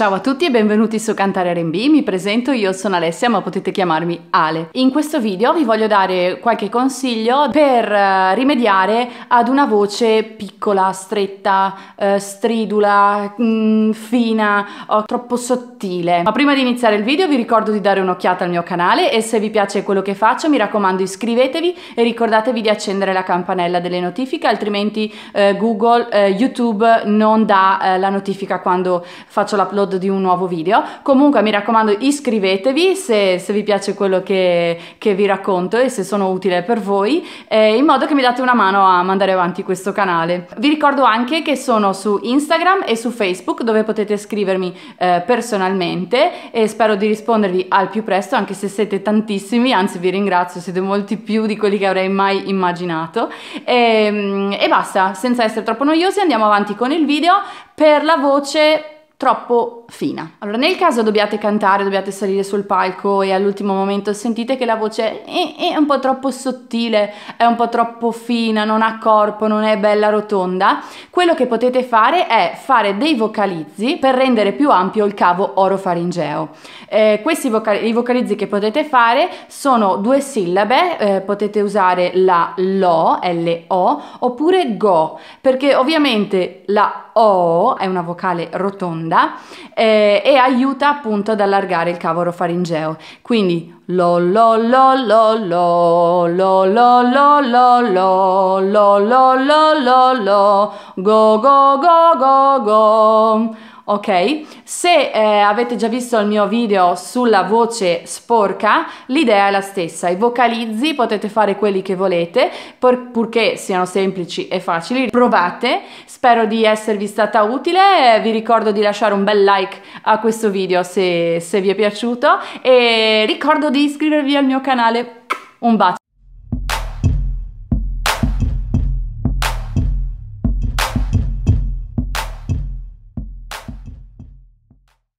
Ciao a tutti e benvenuti su Cantare R&B, mi presento, io sono Alessia ma potete chiamarmi Ale. In questo video vi voglio dare qualche consiglio per eh, rimediare ad una voce piccola, stretta, eh, stridula, mh, mm, fina o troppo sottile. Ma prima di iniziare il video vi ricordo di dare un'occhiata al mio canale e se vi piace quello che faccio mi raccomando iscrivetevi e ricordatevi di accendere la campanella delle notifiche altrimenti eh, Google, eh, YouTube non dà eh, la notifica quando faccio l'upload l'upload di un nuovo video. Comunque mi raccomando iscrivetevi se, se vi piace quello che, che, vi racconto e se sono utile per voi, eh, in modo che mi date una mano a mandare avanti questo canale. Vi ricordo anche che sono su Instagram e su Facebook dove potete scrivermi eh, personalmente e spero di rispondervi al più presto anche se siete tantissimi, anzi vi ringrazio, siete molti più di quelli che avrei mai immaginato. E, ehm, e basta, senza essere troppo noiosi andiamo avanti con il video. Per la voce troppo fina. Allora, nel caso dobbiate cantare, dobbiate salire sul palco e all'ultimo momento sentite che la voce è, è, un po' troppo sottile, è un po' troppo fina, non ha corpo, non è bella rotonda, quello che potete fare è fare dei vocalizzi per rendere più ampio il cavo orofaringeo. Eh, questi vocali- i vocalizzi che potete fare sono due sillabe, eh, potete usare la LO, L-O, oppure GO, perché ovviamente la O è una vocale rotonda, bionda eh, e aiuta appunto ad allargare il cavolo faringeo. Quindi lo lo lo lo lo lo lo lo lo lo lo lo lo lo lo go go go go go ok? Se eh, avete già visto il mio video sulla voce sporca, l'idea è la stessa, i vocalizzi potete fare quelli che volete, pur purché siano semplici e facili, provate, spero di esservi stata utile, vi ricordo di lasciare un bel like a questo video se, se vi è piaciuto e ricordo di iscrivervi al mio canale, un bacio!